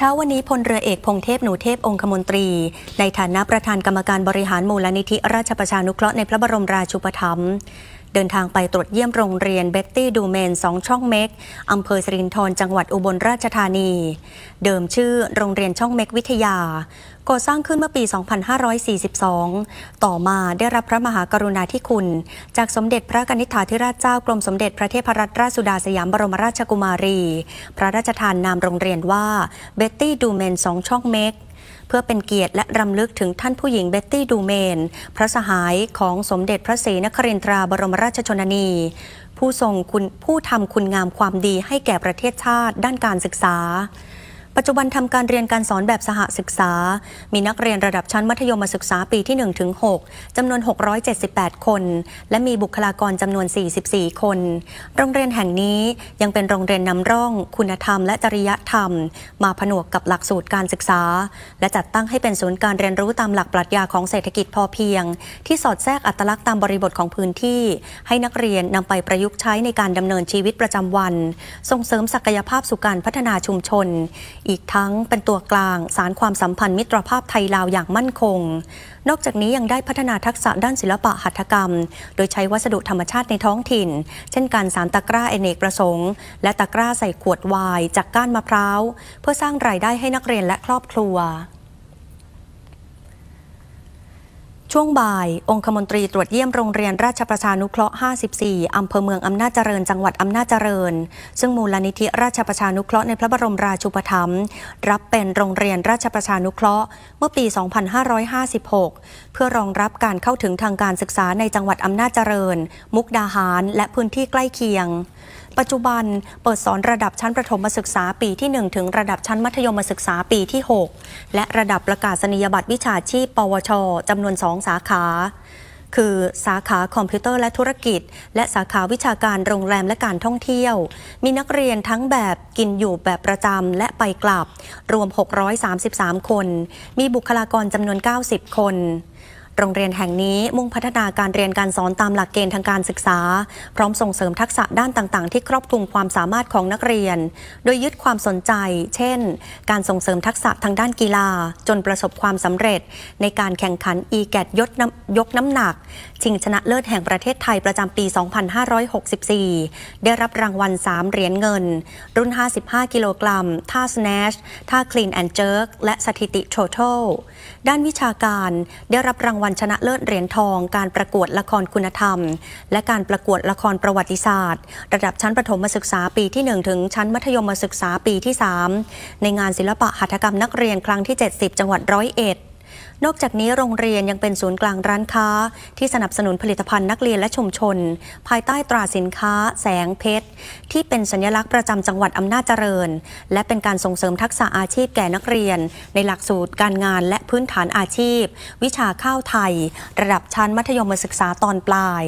เช้าวันนี้พลเรือเอกพงเทพหนูเทพองคมนตรี ในฐานะประธานกรรมการบริหารมูลนิธิราชประชานุเคราะห์ในพระบรมราชูปถัมภ์เดินทางไปตรวจเยี่ยมโรงเรียนเบ็ตตี้ดูเมนสองช่องเมก อำเภอสิรินธรจังหวัดอุบลราชธานี เดิมชื่อ โรงเรียนช่องเมก วิทยา ก่อสร้างขึ้นเมื่อปี 2542 ต่อมาได้รับพระมหากรุณาธิคุณ จากสมเด็จพระนิธิธาธิราชเจ้ากรมสมเด็จพระเทพรัตนราชสุดาสยามบรมราชกุมารี พระราชทานนามโรงเรียนว่าเบ็ตตี้ดูเมนสองช่องเมกเพื่อเป็นเกียรติและรำลึกถึงท่านผู้หญิงเบ็ตตี้ดูเมน พระสหายของสมเด็จพระศรีนครินทราบรมราชชนนี ผู้ทรงคุณผู้ทำคุณงามความดีให้แก่ประเทศชาติด้านการศึกษาปัจจุบันทำการเรียนการสอนแบบสหศึกษา มีนักเรียนระดับชั้นมัธยมศึกษาปีที่1ถึง6จำนวน 678 คน และมีบุคลากรจำนวน 44 คน โรงเรียนแห่งนี้ยังเป็นโรงเรียนนำร่องคุณธรรมและจริยธรรม มาผนวกกับหลักสูตรการศึกษา และจัดตั้งให้เป็นศูนย์การเรียนรู้ตามหลักปรัชญาของเศรษฐกิจพอเพียง ที่สอดแทรกอัตลักษณ์ตามบริบทของพื้นที่ ให้นักเรียนนำไปประยุกต์ใช้ในการดำเนินชีวิตประจำวัน ส่งเสริมศักยภาพสู่การพัฒนาชุมชนอีกทั้งเป็นตัวกลางสารความสัมพันธ์มิตรภาพไทยลาวอย่างมั่นคง นอกจากนี้ยังได้พัฒนาทักษะด้านศิลปะหัตถกรรม โดยใช้วัสดุธรรมชาติในท้องถิ่น เช่น การสารตะกร้าเอเนกประสงค์และตะกร้าใส่ขวดวายจากก้านมะพร้าว เพื่อสร้างรายได้ให้นักเรียนและครอบครัวช่วงบ่ายองคมนตรีตรวจเยี่ยมโรงเรียนราชประชานุเคราะห์ 54 อำเภอเมืองอำนาจเจริญ จังหวัด อำนาจเจริญ ซึ่งมูลนิธิราชประชานุเคราะห์ในพระบรมราชูปถัมภ์รับเป็นโรงเรียนราชประชานุเคราะห์เมื่อปี 2556 เพื่อรองรับการเข้าถึงทางการศึกษาในจังหวัดอำนาจเจริญ มุกดาหาร และพื้นที่ใกล้เคียงปัจจุบันเปิดสอนระดับชั้นประถมศึกษาปีที่ 1 ถึงระดับชั้นมัธยมศึกษาปีที่ 6 และระดับประกาศนียบัตรวิชาชีพ ปวช จำนวน 2 สาขา คือสาขาคอมพิวเตอร์และธุรกิจ และสาขาวิชาการโรงแรมและการท่องเที่ยว มีนักเรียนทั้งแบบกินอยู่แบบประจำและไปกลับรวม 633 คน มีบุคลากรจำนวน 90 คนโรงเรียนแห่งนี้มุ่งพัฒนาการเรียนการสอนตามหลักเกณฑ์ทางการศึกษา พร้อมส่งเสริมทักษะด้านต่างๆ ที่ครอบคลุมความสามารถของนักเรียน โดยยึดความสนใจ เช่น การส่งเสริมทักษะทางด้านกีฬาจนประสบความสำเร็จ ในการแข่งขันอีแกดยศยกน้ำหนักชิงชนะเลิศแห่งประเทศไทยประจำปี 2564 ได้รับรางวัล3เหรียญเงิน รุ่น 55 กิโลกรัมท่าสแนชท่าคลีนแอนด์เจิร์กและสถิติ total ด้านวิชาการได้รับรางวัลัลชนะเลิศเหรียญทองการประกวดละครคุณธรรม และการประกวดละครประวัติศาสตร์ ระดับชั้นประถมศึกษาปีที่ 1 ถึงชั้นมัธยมศึกษาปีที่ 3 ในงานศิลปะหัตถกรรมนักเรียนครั้งที่ 70 จังหวัดร้อยเอ็ดนอกจากนี้โรงเรียนยังเป็นศูนย์กลางร้านค้า ที่สนับสนุนผลิตภัณฑ์นักเรียนและชุมชน ภายใต้ตราสินค้า แสงเพชรที่เป็นสัญลักษณ์ประจำจังหวัดอำนาจเจริญ และเป็นการส่งเสริมทักษะอาชีพแก่นักเรียน ในหลักสูตร การงานและพื้นฐานอาชีพ วิชาข้าวไทย ระดับชั้นมัธยมศึกษาตอนปลาย